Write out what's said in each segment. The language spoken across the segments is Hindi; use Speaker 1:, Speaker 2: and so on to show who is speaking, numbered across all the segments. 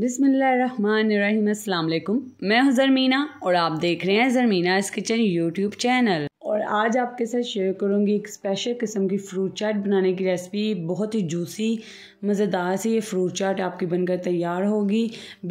Speaker 1: बिसमीम अल्लाम मैं हूं जरमीना और आप देख रहे हैं जरमीना इस किचन यूट्यूब चैनल और आज आपके साथ शेयर करूंगी एक स्पेशल किस्म की फ्रूट चाट बनाने की रेसिपी बहुत ही जूसी मज़ेदार सी ये फ्रूट चाट आपकी बनकर तैयार होगी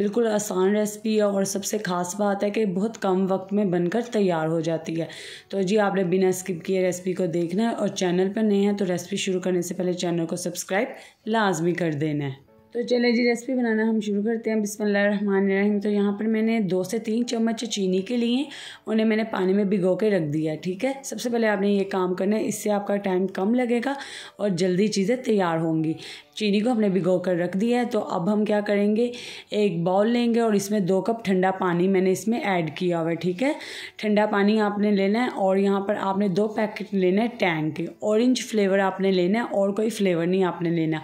Speaker 1: बिल्कुल आसान रेसिपी है और सबसे ख़ास बात है कि बहुत कम वक्त में बनकर तैयार हो जाती है तो जी आपने बिना स्किप किए रेसिपी को देखना है और चैनल पर नए हैं तो रेसिपी शुरू करने से पहले चैनल को सब्सक्राइब लाजमी कर देना है तो चले जी रेसिपी बनाना हम शुरू करते हैं रहीम तो यहाँ पर मैंने दो से तीन चम्मच चीनी के लिए उन्हें मैंने पानी में भिगो के रख दिया ठीक है सबसे पहले आपने ये काम करना है इससे आपका टाइम कम लगेगा और जल्दी चीज़ें तैयार होंगी चीनी को हमने भिगो कर रख दिया है तो अब हम क्या करेंगे एक बाउल लेंगे और इसमें दो कप ठंडा पानी मैंने इसमें ऐड किया हुआ है ठीक है ठंडा पानी आपने लेना है और यहाँ पर आपने दो पैकेट लेना है टैंग के ऑरेंज फ्लेवर आपने लेना है और कोई फ्लेवर नहीं आपने लेना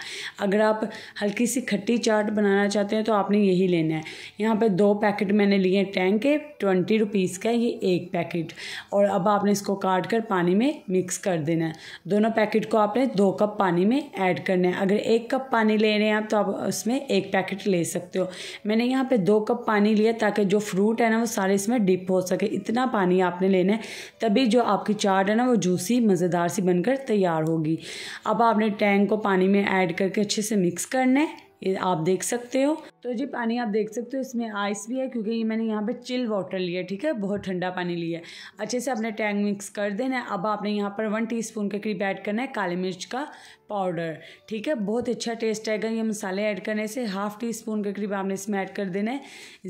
Speaker 1: अगर आप हल्की सी खट्टी चाट बनाना चाहते हैं तो आपने यही लेना है यहाँ पे दो पैकेट मैंने लिए टैंक के ट्वेंटी रुपीज़ का ये एक पैकेट और अब आपने इसको काट कर पानी में मिक्स कर देना है दोनों पैकेट को आपने दो कप पानी में ऐड करना है अगर एक कप पानी ले रहे हैं आप तो आप उसमें एक पैकेट ले सकते हो मैंने यहाँ पर दो कप पानी लिया ताकि जो फ्रूट है ना वो सारे इसमें डिप हो सके इतना पानी आपने लेना है तभी जो आपकी चाट है ना वो जूसी मज़ेदार सी बनकर तैयार होगी अब आपने टैंक को पानी में ऐड करके अच्छे से मिक्स करना है ये आप देख सकते हो तो जी पानी आप देख सकते हो इसमें आइस भी है क्योंकि ये मैंने यहाँ पे चिल वाटर लिया ठीक है बहुत ठंडा पानी लिया है अच्छे से अपने टैंक मिक्स कर देना है अब आपने यहाँ पर वन टीस्पून के करीब ऐड करना है काली मिर्च का पाउडर ठीक है बहुत अच्छा टेस्ट आएगा ये मसाले ऐड करने से हाफ टी स्पून के करीब आपने इसमें ऐड कर देना है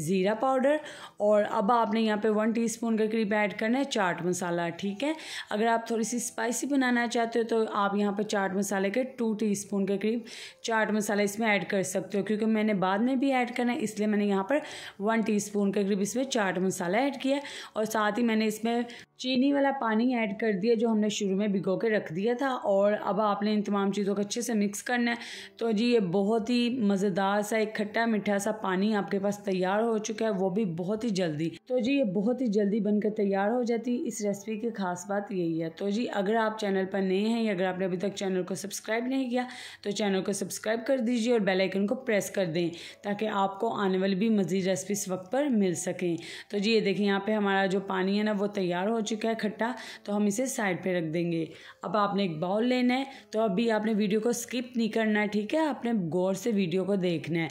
Speaker 1: ज़ीरा पाउडर और अब आपने यहाँ पर वन टी के करीब ऐड करना है चाट मसाला ठीक है अगर आप थोड़ी सी स्पाइसी बनाना चाहते हो तो आप यहाँ पर चाट मसाले के टू टी के करीब चाट मसाला इसमें ऐड कर कर सकते हो क्योंकि मैंने बाद में भी ऐड करना है इसलिए मैंने यहाँ पर वन टीस्पून के करीब इसमें चाट मसाला ऐड किया और साथ ही मैंने इसमें चीनी वाला पानी ऐड कर दिया जो हमने शुरू में भिगो के रख दिया था और अब आपने इन तमाम चीज़ों को अच्छे से मिक्स करना है तो जी ये बहुत ही मज़ेदार सा एक खट्टा मीठा सा पानी आपके पास तैयार हो चुका है वो भी बहुत ही जल्दी तो जी ये बहुत ही जल्दी बनकर तैयार हो जाती इस रेसिपी की खास बात यही है तो जी अगर आप चैनल पर नए हैं या अगर आपने अभी तक चैनल को सब्सक्राइब नहीं किया तो चैनल को सब्सक्राइब कर दीजिए और बेलाइकन को प्रेस कर दें ताकि आपको आने वाली भी मज़ीद इस वक्त पर मिल सकें तो जी ये देखिए यहाँ पर हमारा जो पानी है ना वो तैयार हो चुका चुका है खट्टा तो हम इसे साइड पे रख देंगे अब आपने एक बाउल लेना है तो अभी आपने वीडियो को स्किप नहीं करना है ठीक है आपने गौर से वीडियो को देखना है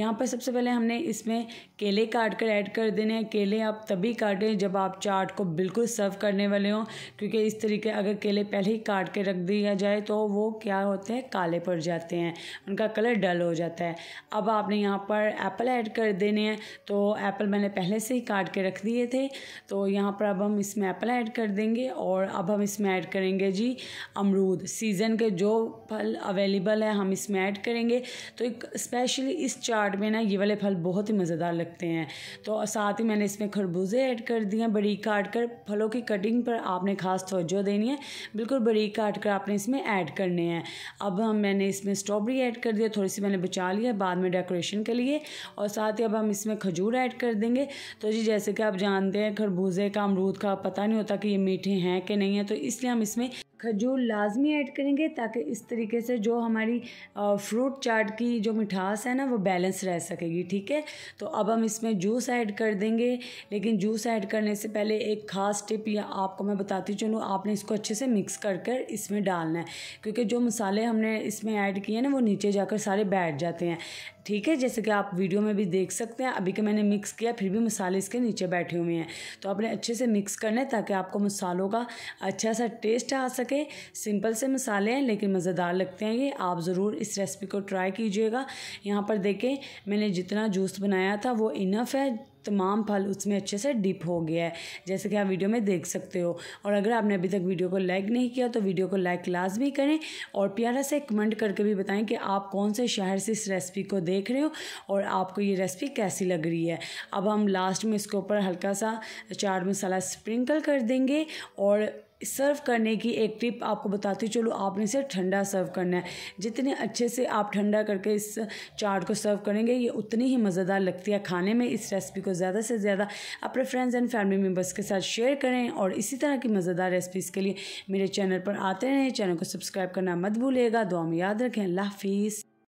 Speaker 1: यहाँ पर सबसे पहले हमने इसमें केले काट कर ऐड कर देने हैं केले आप तभी काटें जब आप चाट को बिल्कुल सर्व करने वाले हों क्योंकि इस तरीके अगर केले पहले ही काट के रख दिया जाए तो वो क्या होते हैं काले पड़ जाते हैं उनका कलर डल हो जाता है अब आपने यहाँ पर एप्पल ऐड कर देने हैं तो एप्पल मैंने पहले से ही काट के रख दिए थे तो यहाँ पर अब हम इसमें एप्पल ऐड कर देंगे और अब हम इसमें ऐड करेंगे जी अमरूद सीज़न के जो फल अवेलेबल है हम इसमें ऐड करेंगे तो एक स्पेशली इस चाट में ना ये वाले फल बहुत ही मज़ेदार लगते हैं तो साथ ही मैंने इसमें खरबूजे ऐड कर दिए बड़ी काट कर फलों की कटिंग पर आपने खास तोज्जो देनी है बिल्कुल बड़ी काट कर आपने इसमें ऐड करने हैं अब हम मैंने इसमें स्ट्रॉबेरी ऐड कर दिया थोड़ी सी मैंने बचा लिया बाद में डेकोरेशन के लिए और साथ ही अब हम इसमें खजूर ऐड कर देंगे तो जी जैसे कि आप जानते हैं खरबूजे का अमरूद का पता पता नहीं होता कि ये मीठे हैं कि नहीं है तो इसलिए हम इसमें खजूर लाजमी ऐड करेंगे ताकि इस तरीके से जो हमारी फ्रूट चाट की जो मिठास है ना वो बैलेंस रह सकेगी ठीक है तो अब हम इसमें जूस ऐड कर देंगे लेकिन जूस ऐड करने से पहले एक ख़ास टिप या आपको मैं बताती चलूँ आपने इसको अच्छे से मिक्स कर कर इसमें डालना है क्योंकि जो मसाले हमने इसमें ऐड किए ना वो नीचे जाकर सारे बैठ जाते हैं ठीक है जैसे कि आप वीडियो में भी देख सकते हैं अभी के मैंने मिक्स किया फिर भी मसाले इसके नीचे बैठे हुए हैं तो आपने अच्छे से मिक्स करना है ताकि आपको मसालों का अच्छा सा टेस्ट आ सके के सिंपल से मसाले हैं लेकिन मज़ेदार लगते हैं ये आप ज़रूर इस रेसिपी को ट्राई कीजिएगा यहाँ पर देखें मैंने जितना जूस बनाया था वो इनफ है तमाम फल उसमें अच्छे से डिप हो गया है जैसे कि आप वीडियो में देख सकते हो और अगर आपने अभी तक वीडियो को लाइक नहीं किया तो वीडियो को लाइक लाजमी करें और प्यारा से कमेंट करके भी बताएं कि आप कौन से शहर से इस रेसिपी को देख रहे हो और आपको ये रेसिपी कैसी लग रही है अब हम लास्ट में इसके ऊपर हल्का सा चाट मसाला स्प्रिंकल कर देंगे और सर्व करने की एक टिप आपको बताती हूँ चलो आपने इसे ठंडा सर्व करना है जितने अच्छे से आप ठंडा करके इस चाट को सर्व करेंगे ये उतनी ही मज़ेदार लगती है खाने में इस रेसिपी को ज़्यादा से ज़्यादा अपने फ्रेंड्स एंड फैमिली मेम्बर्स के साथ शेयर करें और इसी तरह की मज़ेदार रेसिपीज़ के लिए मेरे चैनल पर आते रहें चैनल को सब्सक्राइब करना मत भूलिएगा दुआ में याद रखें अल्लाह हाफिज़